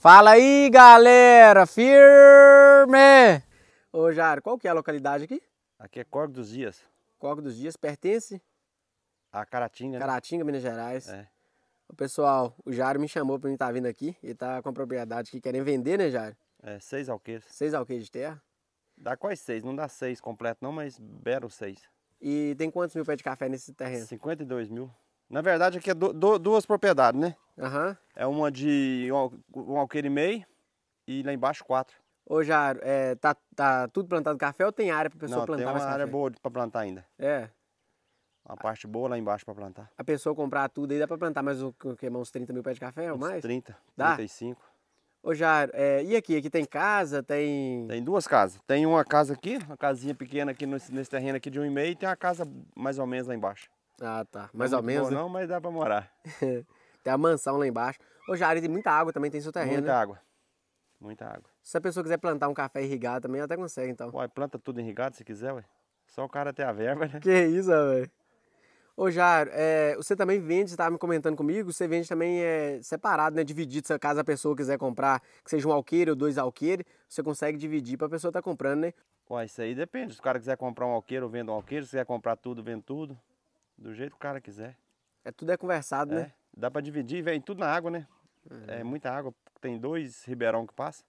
Fala aí, galera! Firme! Ô, Jairo, qual que é a localidade aqui? Aqui é Corgo dos Dias. Corgo dos Dias pertence? A Caratinga. Né? Caratinga, né? Minas Gerais. É. O pessoal, o Jairo me chamou para mim estar tá vindo aqui. Ele tá com a propriedade que querem vender, né, Jairo? É, seis alqueires. Seis alqueires de terra? Dá quase seis, não dá seis completo não, mas belo seis. E tem quantos mil pés de café nesse terreno? 52 mil. Na verdade, aqui é do, do, duas propriedades, né? Uhum. É uma de um, um alqueire e meio e lá embaixo quatro. Ô Jaro, é, tá, tá tudo plantado café ou tem área para pessoa Não, plantar tem uma área café? boa para plantar ainda. É? Uma parte boa lá embaixo para plantar. A pessoa comprar tudo aí dá para plantar mais o, o que, uns 30 mil pés de café ou mais? 30, dá? 35. Ô Jairo, é, e aqui? Aqui tem casa, tem... Tem duas casas. Tem uma casa aqui, uma casinha pequena aqui nesse, nesse terreno aqui de um e meio e tem uma casa mais ou menos lá embaixo. Ah, tá. tá. Mais ou menos. Bom, né? Não, mas dá pra morar. tem a mansão lá embaixo. Ô, Jari, tem muita água também, tem seu terreno. Muita né? água. Muita água. Se a pessoa quiser plantar um café irrigado também, até consegue, então. Uai, planta tudo irrigado se quiser, ué. Só o cara ter a verba, né? Que isso, velho. Ô, Jairo, é, você também vende, estava me comentando comigo, você vende também é, separado, né? Dividido, se caso a pessoa quiser comprar, que seja um alqueire ou dois alqueires, você consegue dividir para a pessoa estar tá comprando, né? Ó, isso aí depende. Se o cara quiser comprar um alqueiro, vendo um alqueiro. Se quiser comprar tudo, vendo tudo. Do jeito que o cara quiser. É tudo é conversado, é. né? Dá para dividir, vem tudo na água, né? Uhum. É muita água. Tem dois ribeirão que passa.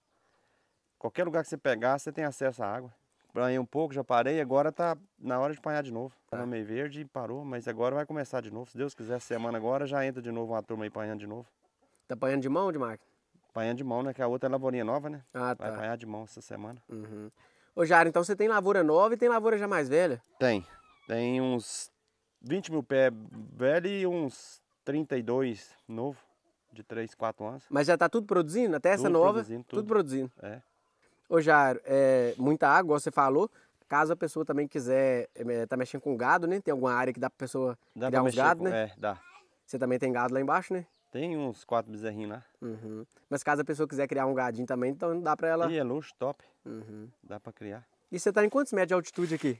Qualquer lugar que você pegar, você tem acesso à água. Planhei um pouco, já parei, agora tá na hora de apanhar de novo. Tá no meio verde, e parou, mas agora vai começar de novo. Se Deus quiser, semana agora já entra de novo uma turma aí apanhando de novo. Tá apanhando de mão ou de máquina? Apanhando de mão, né? Que a outra é lavourinha nova, né? Ah, tá. Vai apanhar de mão essa semana. Uhum. Ô, Jara, então você tem lavoura nova e tem lavoura já mais velha? Tem. Tem uns 20 mil pé velho e uns 32 novo, de 3, 4 anos. Mas já está tudo produzindo? Até essa tudo nova? Produzindo, tudo. tudo produzindo. É. Ô Jairo, é, muita água, você falou. Caso a pessoa também quiser, é, tá mexendo com gado, né? Tem alguma área que dá a pessoa dá criar pra gado, com, né? É, dá. Você também tem gado lá embaixo, né? Tem uns quatro bezerrinhos lá. Uhum. Mas caso a pessoa quiser criar um gadinho também, então dá para ela... E é luxo, top. Uhum. Dá para criar. E você está em quantos metros de altitude aqui?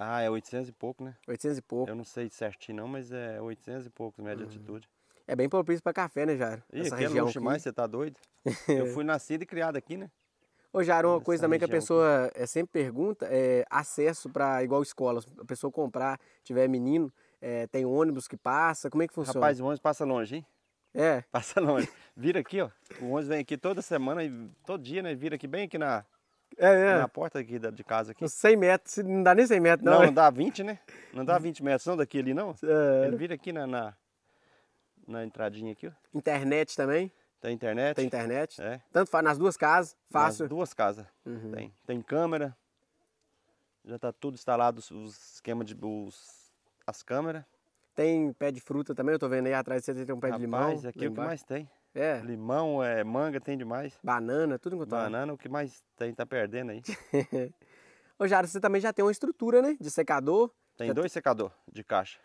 Ah, é 800 e pouco, né? 800 e pouco. Eu não sei certinho não, mas é 800 e pouco, média uhum. altitude. É bem propício para café, né, Jairo? Ih, Essa é região é aqui. mais, você tá doido? eu fui nascido e criado aqui, né? Ô, Jairo, uma Essa coisa também que a pessoa é, sempre pergunta é acesso para igual escola. A pessoa comprar, tiver menino, é, tem ônibus que passa, como é que funciona? Rapaz, o ônibus passa longe, hein? É. Passa longe. Vira aqui, ó. O ônibus vem aqui toda semana, todo dia, né? Vira aqui bem aqui na é, é. Na porta aqui da, de casa aqui. 100 metros, não dá nem 100 metros não. Não, não dá 20, né? Não dá 20 metros não daqui ali não. É. Ele vira aqui na, na, na entradinha aqui, ó. Internet também? Tem internet. Tem internet. É. Tanto faz nas duas casas, fácil. Nas duas casas. Uhum. Tem. Tem câmera. Já está tudo instalado os esquemas de os, as câmeras. Tem pé de fruta também, eu estou vendo aí atrás você tem um pé Rapaz, de limão. Aqui é o que mais tem. É. Limão, é, manga, tem demais. Banana, tudo enquanto é Banana, o que mais tem, tá perdendo aí. Ô Jara, você também já tem uma estrutura, né? De secador. Tem já... dois secador de caixa.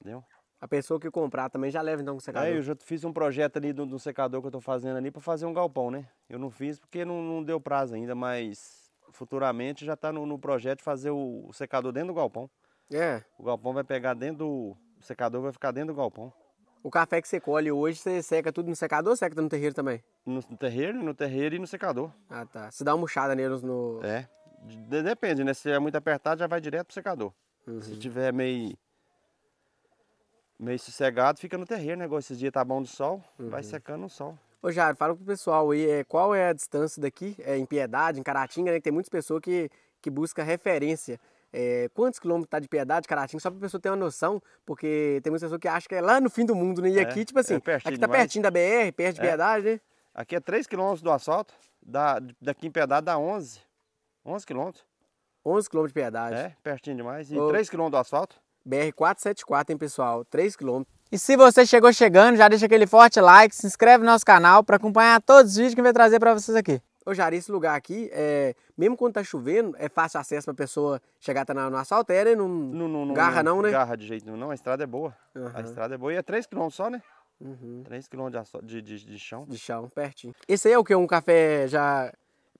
Entendeu? A pessoa que comprar também já leva então com o secador. Aí é, eu já fiz um projeto ali do, do secador que eu tô fazendo ali para fazer um galpão, né? Eu não fiz porque não, não deu prazo ainda, mas futuramente já tá no, no projeto de fazer o, o secador dentro do galpão. É. O galpão vai pegar dentro do. O secador vai ficar dentro do galpão. O café que você colhe hoje, você seca tudo no secador ou seca no terreiro também? No terreiro, no terreiro e no secador. Ah, tá. Se dá uma murchada neles no... É. Depende, né? Se é muito apertado, já vai direto pro secador. Uhum. Se tiver meio... Meio sossegado, fica no terreiro, né? Esses dias tá bom de sol, uhum. vai secando no sol. Ô Jair, fala pro pessoal aí, é, qual é a distância daqui? É em Piedade, em Caratinga, né? Que tem muitas pessoas que, que buscam referência. É, quantos quilômetros está de Piedade, Caratinga, só para a pessoa ter uma noção, porque tem muita pessoa que acha que é lá no fim do mundo, né? E é, aqui, tipo assim, é aqui tá pertinho da BR, perto de é. Piedade, né? Aqui é 3 quilômetros do asfalto, da, daqui em Piedade dá 11, 11 quilômetros. 11 quilômetros de Piedade. É, pertinho demais. E Ô, 3 quilômetros do asfalto. BR 474, hein, pessoal? 3 quilômetros. E se você chegou chegando, já deixa aquele forte like, se inscreve no nosso canal para acompanhar todos os vídeos que eu vou trazer para vocês aqui. Ô, Jari, esse lugar aqui, é, mesmo quando tá chovendo, é fácil acesso pra pessoa chegar até tá na, no asfalto, e Não, não, não, não garra não, não, né? garra de jeito nenhum, não. A estrada é boa. Uhum. A estrada é boa e é 3 km só, né? Uhum. 3 km de, de, de, de chão. De chão, pertinho. Esse aí é o que? Um café já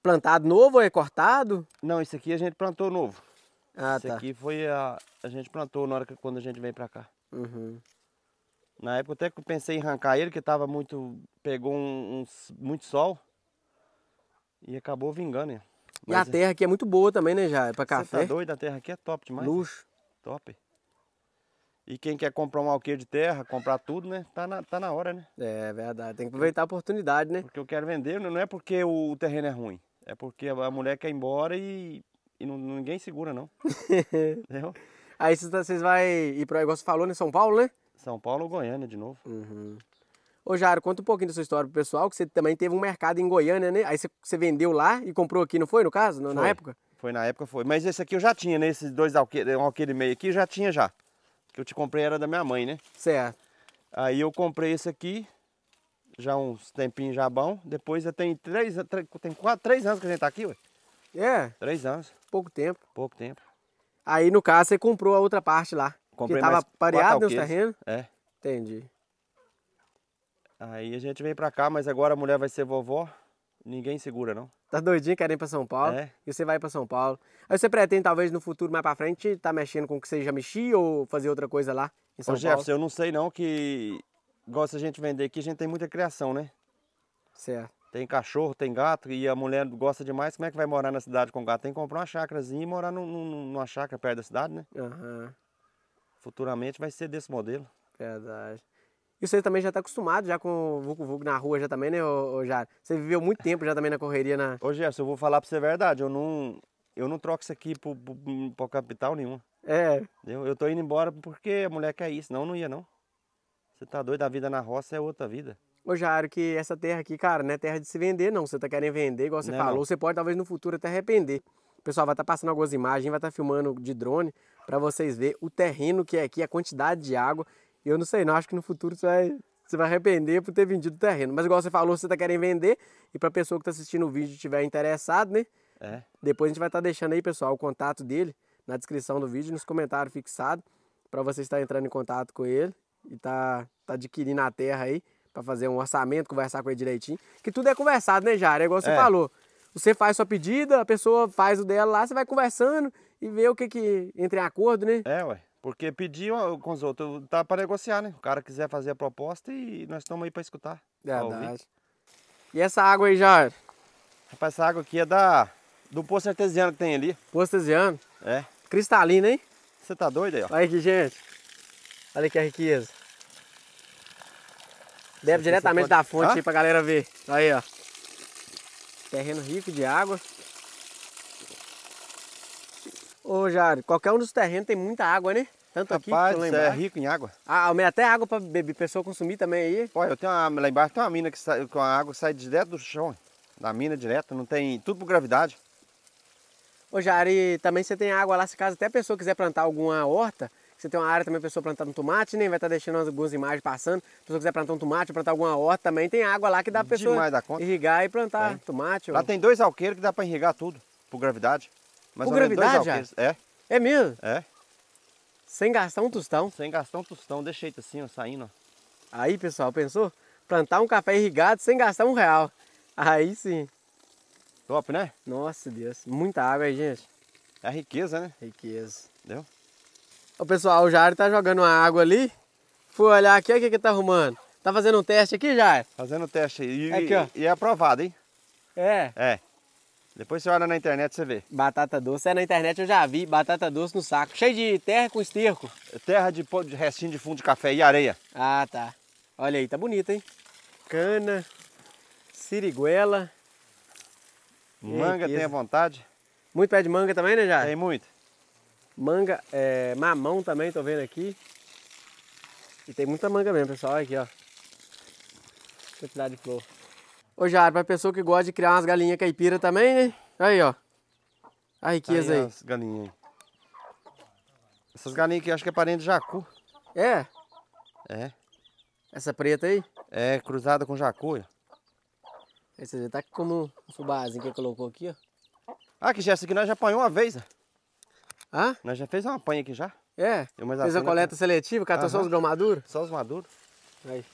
plantado novo ou é cortado? Não, esse aqui a gente plantou novo. Ah, esse tá. aqui foi a. A gente plantou na hora que quando a gente veio pra cá. Uhum. Na época até que eu pensei em arrancar ele, que tava muito. pegou um, um muito sol. E acabou vingando, né? e a é terra aqui é muito boa também, né, já? É pra tá café. Você tá doido? A terra aqui é top demais. Né? Luxo. Né? Top. E quem quer comprar um alqueiro de terra, comprar tudo, né? Tá na, tá na hora, né? É, é verdade, tem que aproveitar a oportunidade, né? Porque eu quero vender, não é porque o terreno é ruim. É porque a mulher quer ir embora e, e não, ninguém segura, não. Entendeu? Aí vocês tá, vão ir para, o negócio falou, né? São Paulo, né? São Paulo ou Goiânia de novo. Uhum. Ô Jaro, conta um pouquinho da sua história pro pessoal, que você também teve um mercado em Goiânia, né? Aí você, você vendeu lá e comprou aqui, não foi no caso? foi. Na época? Foi na época, foi. Mas esse aqui eu já tinha, né? Esses dois alqueiros, um alqueire e meio aqui, já tinha já. Que eu te comprei era da minha mãe, né? Certo. Aí eu comprei esse aqui, já uns tempinhos já bom. Depois já tem três, três tem quatro, três anos que a gente tá aqui, ué. É? Três anos. Pouco tempo. Pouco tempo. Aí, no caso, você comprou a outra parte lá. Comprei que tava pareado nos terrenos? É. Entendi. Aí a gente veio pra cá, mas agora a mulher vai ser vovó, ninguém segura, não. Tá doidinho querendo ir pra São Paulo? É. E você vai pra São Paulo. Aí você pretende, talvez, no futuro, mais pra frente, tá mexendo com o que você já mexia ou fazer outra coisa lá em São Ô, Paulo? Jefferson, eu não sei não que... Gosta a gente vender aqui, a gente tem muita criação, né? Certo. Tem cachorro, tem gato e a mulher gosta demais. Como é que vai morar na cidade com gato? Tem que comprar uma chácarazinha e morar num, numa chácara perto da cidade, né? Aham. Uhum. Futuramente vai ser desse modelo. Verdade. E você também já está acostumado já com o Vucu Vucu na rua já também, né, ô, Você viveu muito tempo já também na correria, na... Ô, Gerson, eu vou falar para você a verdade, eu não, eu não troco isso aqui para capital nenhuma. É. Eu, eu tô indo embora porque a mulher quer é isso, não, não ia não. Você tá doido, a vida na roça é outra vida. Ô Jairo, que essa terra aqui, cara, não é terra de se vender, não. Você tá querendo vender, igual você não, falou. Não. Você pode, talvez, no futuro até arrepender. O pessoal vai estar tá passando algumas imagens, vai estar tá filmando de drone para vocês ver o terreno que é aqui, a quantidade de água. Eu não sei, não. Acho que no futuro você vai, você vai arrepender por ter vendido o terreno. Mas igual você falou, você está querendo vender. E para a pessoa que está assistindo o vídeo estiver interessado, né? É. Depois a gente vai estar tá deixando aí, pessoal, o contato dele na descrição do vídeo, nos comentários fixados, para você estar entrando em contato com ele e tá, tá adquirindo a terra aí para fazer um orçamento, conversar com ele direitinho. Que tudo é conversado, né, Jara? É igual você é. falou. Você faz sua pedida, a pessoa faz o dela lá, você vai conversando e vê o que que entra em acordo, né? É, ué. Porque pedir ah, com os outros, tá para negociar, né? O cara quiser fazer a proposta e nós estamos aí para escutar. Verdade. E essa água aí, Jair? Rapaz, essa água aqui é da, do poço artesiano que tem ali. Poço artesiano? É. Cristalina, hein? Você tá doido aí, ó. Olha aqui, gente. Olha que a riqueza. Bebe diretamente pode... da fonte ah? aí pra galera ver. Aí, ó. Terreno rico de água. Ô, Jário, qualquer um dos terrenos tem muita água, né? Tanto Rapaz, aqui é rico em água. Ah, até água para beber, pessoa consumir também aí? Olha, eu tenho uma, lá embaixo tem uma mina que sai, com a água sai direto do chão, da mina direto, não tem tudo por gravidade. Ô Jari, também você tem água lá, se caso até a pessoa quiser plantar alguma horta, você tem uma área também, a pessoa plantando tomate, nem né? vai estar tá deixando algumas imagens passando. Se a pessoa quiser plantar um tomate, plantar alguma horta também, tem água lá que dá pra pessoa irrigar e plantar é. tomate. Lá ou... tem dois alqueiros que dá para irrigar tudo, por gravidade. Mas por gravidade, já? É. É mesmo? É. Sem gastar um tostão. Sem gastar um tostão, deixa jeito assim, ó, saindo. Ó. Aí, pessoal, pensou? Plantar um café irrigado sem gastar um real. Aí sim. Top, né? Nossa, Deus. Muita água aí, gente. É riqueza, né? Riqueza. Entendeu? Ô, pessoal, o Jair tá jogando uma água ali. Fui olhar aqui, olha o que que tá arrumando. Tá fazendo um teste aqui, Jair? Fazendo um teste aí. E, aqui, ó. e é aprovado, hein? É? É. Depois você olha na internet você vê. Batata doce. É, na internet eu já vi batata doce no saco. Cheio de terra com esterco. Terra de, de restinho de fundo de café e areia. Ah, tá. Olha aí, tá bonito, hein? Cana, siriguela. Manga tem à vontade. Muito pé de manga também, né, Jair? Tem muito. Manga, é, mamão também, tô vendo aqui. E tem muita manga mesmo, pessoal. Olha aqui, ó. Quantidade de flor. Ô Jairo, pra pessoa que gosta de criar umas galinhas caipira também, né? Aí, ó. A riqueza aí. aí. As galinhas aí. Essas galinhas aqui acho que é parente de jacu. É? É. Essa preta aí? É, cruzada com jacu. É. Esse aí tá como um fubazinho que colocou aqui, ó. Ah, que já, essa aqui nós já apanhou uma vez. Ó. É. Hã? Nós já fez uma apanha aqui já. É? Fez a coleta aqui. Tá- seletiva, catou Aham. só os grão maduros? Só os maduros. Aí.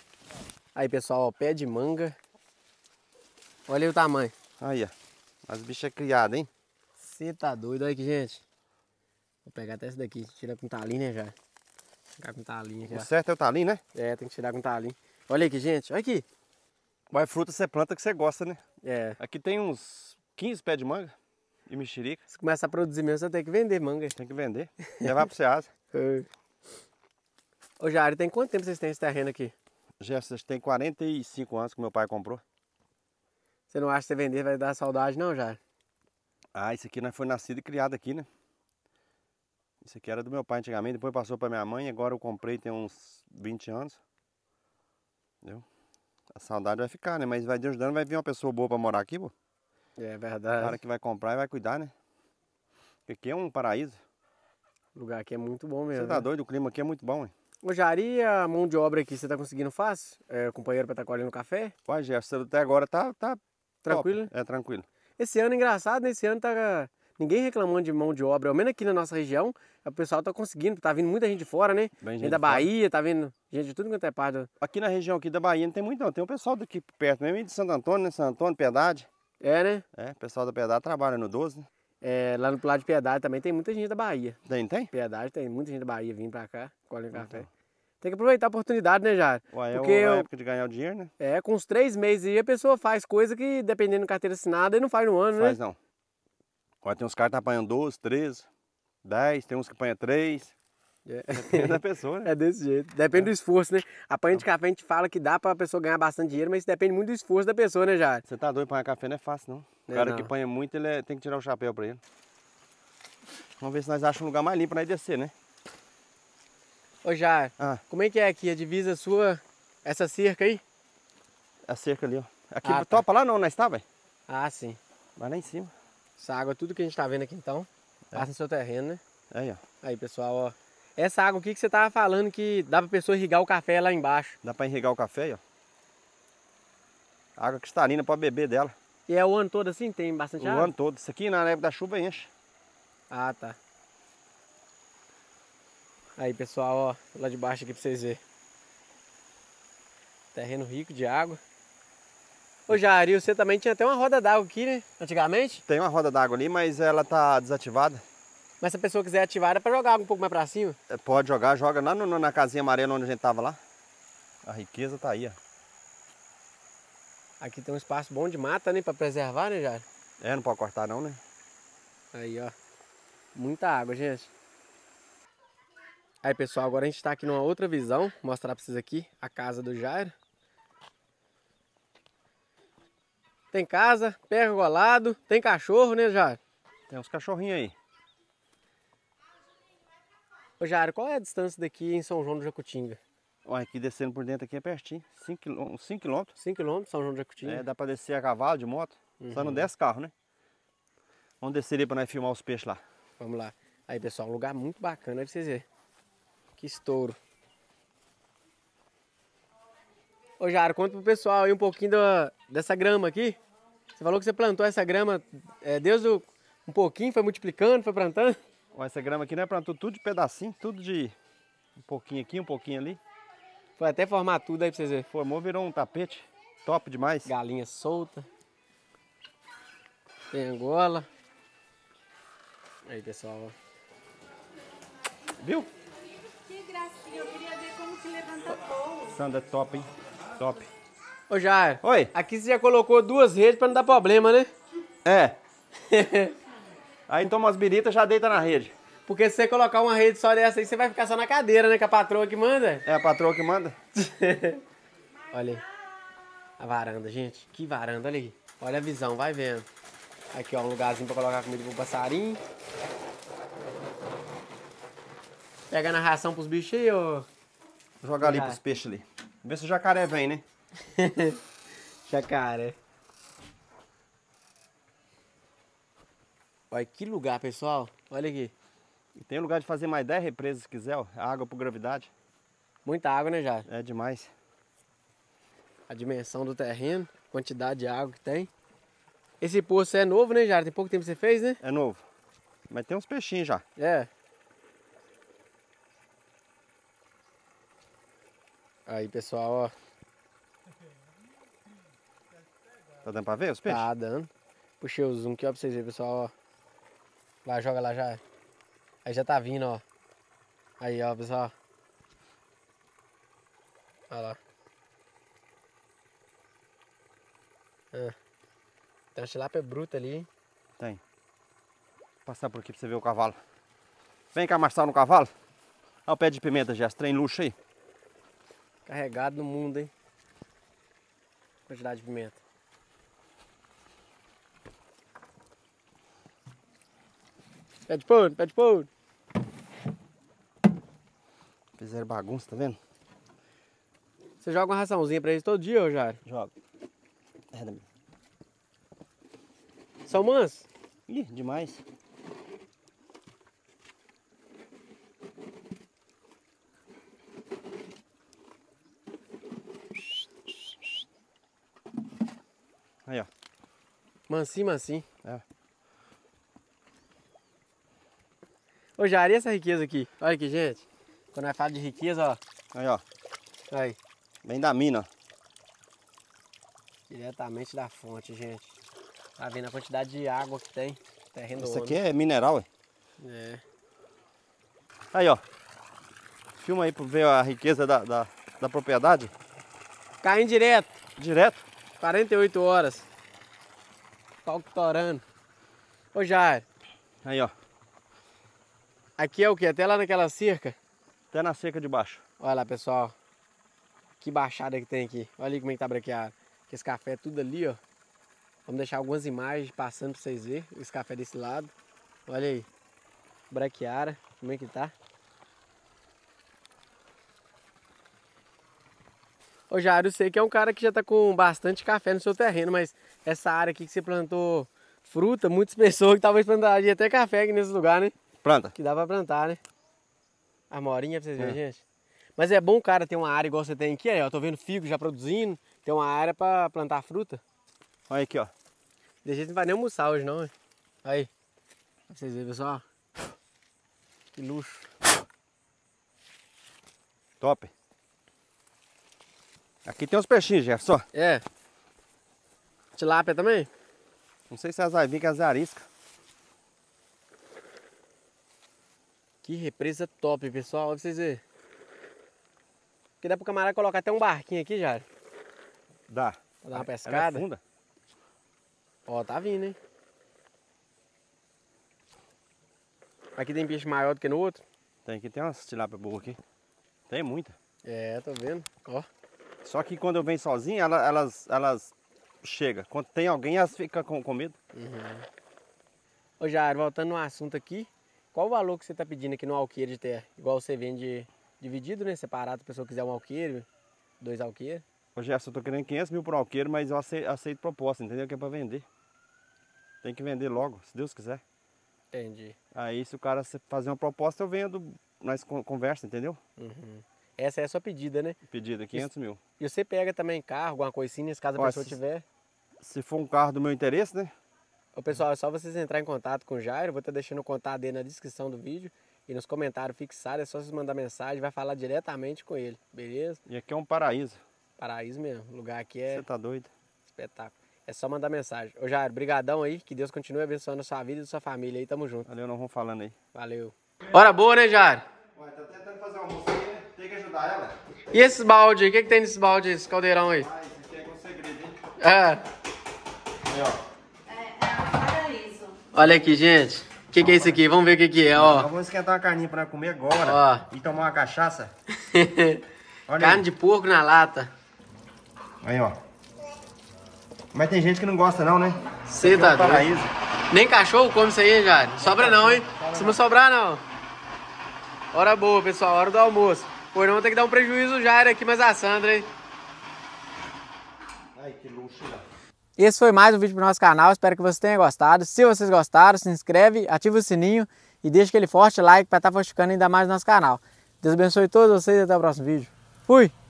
Aí, pessoal, ó, pé de manga. Olha aí o tamanho. Aí, ó. As bichas é criadas, hein? Você tá doido aí que gente. Vou pegar até esse daqui, tira com talinha né, já. Tirar com talinha já. O certo é o talinho, né? É, tem que tirar com talinho. Olha aqui, gente. Olha aqui. Mas fruta você planta que você gosta, né? É. Aqui tem uns 15 pés de manga e mexerica. Se começa a produzir mesmo, você tem que vender manga. Tem que vender. Levar pro Ceasa. É. Ô Jário, tem quanto tempo vocês têm esse terreno aqui? Jefferson, tem 45 anos que meu pai comprou. Você não acha que você vender vai dar saudade não, já? Ah, isso aqui nós né, foi nascido e criado aqui, né? Isso aqui era do meu pai antigamente, depois passou para minha mãe, agora eu comprei tem uns 20 anos. Entendeu? A saudade vai ficar, né? Mas vai Deus dando, vai vir uma pessoa boa para morar aqui, pô. É verdade. O cara que vai comprar e vai cuidar, né? Porque aqui é um paraíso. O lugar aqui é muito bom mesmo. Você tá né? doido? O clima aqui é muito bom, hein? Hojaria, a mão de obra aqui, você tá conseguindo fácil? É, companheiro pra estar tá colhendo café? Uai, Gerson, até agora tá, tá Tranquilo? Top. É, tranquilo. Esse ano, é engraçado, né? esse ano tá ninguém reclamando de mão de obra, ao menos aqui na nossa região, o pessoal tá conseguindo, tá vindo muita gente de fora, né? Bem, gente da Bahia, fora. tá vindo gente de tudo quanto é parte. Aqui na região aqui da Bahia não tem muito não, tem um pessoal daqui perto, mesmo de Santo Antônio, né? Santo Antônio, Piedade. É, né? É, o pessoal da Piedade trabalha no 12, né? É, lá no lado de Piedade também tem muita gente da Bahia. Tem, tem? Piedade tem muita gente da Bahia vindo pra cá, então. café. Então. Tem que aproveitar a oportunidade, né, Jair? Ué, é Porque é uma eu... época de ganhar o dinheiro, né? É, com uns três meses aí a pessoa faz coisa que, dependendo da carteira assinada, ele não faz no ano, faz, né? Faz não. Agora tem uns caras que tá apanhando 12, 13, 10, tem uns que apanham 3. É. Depende da pessoa, né? É desse jeito. Depende é. do esforço, né? Apanha de então café a gente fala que dá pra pessoa ganhar bastante dinheiro, mas depende muito do esforço da pessoa, né, Jair? Você tá doido, apanhar café não é fácil, não. O é, cara não. que apanha muito, ele é, tem que tirar o chapéu pra ele. Vamos ver se nós achamos um lugar mais limpo pra ir descer, né? Ô Jair, ah. como é que é aqui a divisa sua, essa cerca aí? É a cerca ali, ó. Aqui ah, tá. topa tá. lá não, Não está, velho? Ah, sim. Vai lá em cima. Essa água, tudo que a gente tá vendo aqui então, é. passa no seu terreno, né? Aí, ó. Aí, pessoal, ó. Essa água aqui que você tava falando que dá pra pessoa irrigar o café lá embaixo. Dá pra irrigar o café, ó. Água cristalina pra beber dela. E é o ano todo assim? Tem bastante o água? O ano todo. Isso aqui na época da chuva enche. Ah, tá. Aí pessoal, ó, lá de baixo aqui pra vocês verem. Terreno rico de água. Ô Jari, você também tinha até uma roda d'água aqui, né? Antigamente? Tem uma roda d'água ali, mas ela tá desativada. Mas se a pessoa quiser ativar, é pra jogar água um pouco mais pra cima? É, pode jogar, joga lá no, na casinha amarela onde a gente tava lá. A riqueza tá aí, ó. Aqui tem um espaço bom de mata, né? Pra preservar, né, Jari? É, não pode cortar não, né? Aí, ó. Muita água, gente. Aí pessoal, agora a gente está aqui numa outra visão, Vou mostrar para vocês aqui a casa do Jairo. Tem casa, pergolado, tem cachorro, né Jairo? Tem uns cachorrinhos aí. Ô Jairo, qual é a distância daqui em São João do Jacutinga? Olha, aqui descendo por dentro aqui é pertinho, 5 km. 5 km, São João do Jacutinga. É, dá para descer a cavalo, de moto, uhum. só não desce carro, né? Vamos descer ali para nós filmar os peixes lá. Vamos lá. Aí pessoal, um lugar muito bacana aí vocês verem. Que estouro. Ô Jaro, conta pro pessoal aí um pouquinho da, dessa grama aqui. Você falou que você plantou essa grama, é, desde o, um pouquinho, foi multiplicando, foi plantando? Ó, essa grama aqui, né, plantou tudo de pedacinho, tudo de um pouquinho aqui, um pouquinho ali. Foi até formar tudo aí pra vocês verem. Formou, virou um tapete, top demais. Galinha solta. Tem Angola. Aí, pessoal, Viu? gracinha, eu queria ver como que levanta voo. Sandra, top, hein? Top. Ô Jair, Oi. aqui você já colocou duas redes pra não dar problema, né? É. aí toma as biritas já deita na rede. Porque se você colocar uma rede só dessa aí, você vai ficar só na cadeira, né? Que a patroa que manda. É a patroa que manda. olha aí. A varanda, gente. Que varanda, olha aí. Olha a visão, vai vendo. Aqui, ó, um lugarzinho pra colocar comida pro passarinho. Pega na ração pros bichos aí, ô. Vou jogar ali para pros peixes ali. Vê se o jacaré vem, né? jacaré. Olha que lugar, pessoal. Olha aqui. E tem lugar de fazer mais 10 represas se quiser, ó. Água por gravidade. Muita água, né, já? É demais. A dimensão do terreno, quantidade de água que tem. Esse poço é novo, né, já? Tem pouco tempo que você fez, né? É novo. Mas tem uns peixinhos já. É. Aí, pessoal, ó. Tá dando pra ver os peixes? Tá dando. Puxei o zoom aqui, ó, pra vocês verem, pessoal, ó. Lá, joga lá já. Aí já tá vindo, ó. Aí, ó, pessoal. Olha lá. Ah. Tem uma tilápia bruta ali. Tem. Vou passar por aqui pra você ver o cavalo. Vem cá, Marçal, no cavalo. Olha o pé de pimenta já, esse trem luxo aí. Carregado no mundo, hein? Quantidade de pimenta. Pé de Pede pé de pano. Fizeram bagunça, tá vendo? Você joga uma raçãozinha pra eles todo dia, ô Jário? Jogo. É, né? São mansos? Ih, demais. Mansinho, mansinho. É. Ô, já essa riqueza aqui. Olha aqui, gente. Quando nós falamos de riqueza, ó. Aí, ó. Aí. Vem da mina. Diretamente da fonte, gente. Tá vendo a quantidade de água que tem. Terreno Isso aqui é mineral, ué. É. Aí, ó. Filma aí pra ver a riqueza da, da, da propriedade. Caindo direto. Direto? 48 horas. Calco torando. Tá Ô Jair. Aí, ó. Aqui é o que? Até lá naquela cerca? Até na cerca de baixo. Olha lá, pessoal. Que baixada que tem aqui. Olha ali como é que tá branqueado. Esse café é tudo ali, ó. Vamos deixar algumas imagens passando pra vocês verem. Esse café desse lado. Olha aí. Braquiara, como é que tá? Ô Jário, sei que é um cara que já está com bastante café no seu terreno, mas essa área aqui que você plantou fruta, muitas pessoas que talvez plantariam até café aqui nesse lugar, né? Planta. Que dá para plantar, né? A morinha pra vocês verem, é. gente. Mas é bom, cara, ter uma área igual você tem aqui, aí, ó. Tô vendo figo já produzindo, tem uma área para plantar fruta. Olha aqui, ó. De jeito não vai nem almoçar hoje, não, hein? Aí. Pra vocês verem, pessoal. Que luxo. Top. Aqui tem uns peixinhos, Jefferson. É. Tilápia também? Não sei se vai é vir com é as arisca. Que represa top, pessoal. Olha pra vocês verem. Que dá pro camarada colocar até um barquinho aqui, já. Dá. Pra dar uma pescada. Ela é Ó, tá vindo, hein? Aqui tem peixe maior do que no outro? Tem, aqui tem umas tilápia boas aqui. Tem muita. É, tô vendo. Ó. Só que quando eu venho sozinho, ela, elas, elas chegam. Quando tem alguém, elas ficam com, com medo. Uhum. Ô Jair, voltando no assunto aqui, qual o valor que você está pedindo aqui no alqueiro de terra? Igual você vende dividido, né? Separado, se a pessoa quiser um alqueiro, dois alqueiros. Ô Gerson, eu tô querendo 500 mil por alqueiro, mas eu aceito, aceito proposta, entendeu? Que é para vender. Tem que vender logo, se Deus quiser. Entendi. Aí se o cara fazer uma proposta, eu vendo, nós conversa, entendeu? Uhum. Essa é a sua pedida, né? Pedida, 500 mil. E você pega também carro, alguma coisinha, se caso a Ó, pessoa se, tiver? Se for um carro do meu interesse, né? Ô, pessoal, é só vocês entrar em contato com o Jairo. Vou estar tá deixando o contato dele na descrição do vídeo e nos comentários fixados. É só vocês mandar mensagem, vai falar diretamente com ele, beleza? E aqui é um paraíso. Paraíso mesmo. O lugar aqui é. Você tá doido? Espetáculo. É só mandar mensagem. Ô Jairo, brigadão aí, que Deus continue abençoando a sua vida e a sua família aí, tamo junto. Valeu, não vão falando aí. Valeu. Hora boa, né, Jairo? Ué, tá até ela. E esses balde O que, que tem nesses balde, esse caldeirão aí? Ah, esse aqui é com segredo, hein? É. Aí, ó. É, é Olha aqui, gente. O que, que é isso aqui? Vamos ver o que, que é, ó. Nós vamos esquentar uma carninha pra comer agora. Ó. E tomar uma cachaça. Carne aí. de porco na lata. Aí, ó. Mas tem gente que não gosta não, né? Você tá é um tá paraíso. Nem cachorro come isso aí, Jário. Sobra não, hein? Se não sobrar, não. Hora boa, pessoal. Hora do almoço. Por não ter que dar um prejuízo já era aqui, mas a Sandra, hein? Ai, que luxo, já. Esse foi mais um vídeo para o nosso canal, espero que vocês tenham gostado. Se vocês gostaram, se inscreve, ativa o sininho e deixa aquele forte like para estar tá fortificando ainda mais nosso canal. Deus abençoe todos vocês e até o próximo vídeo. Fui!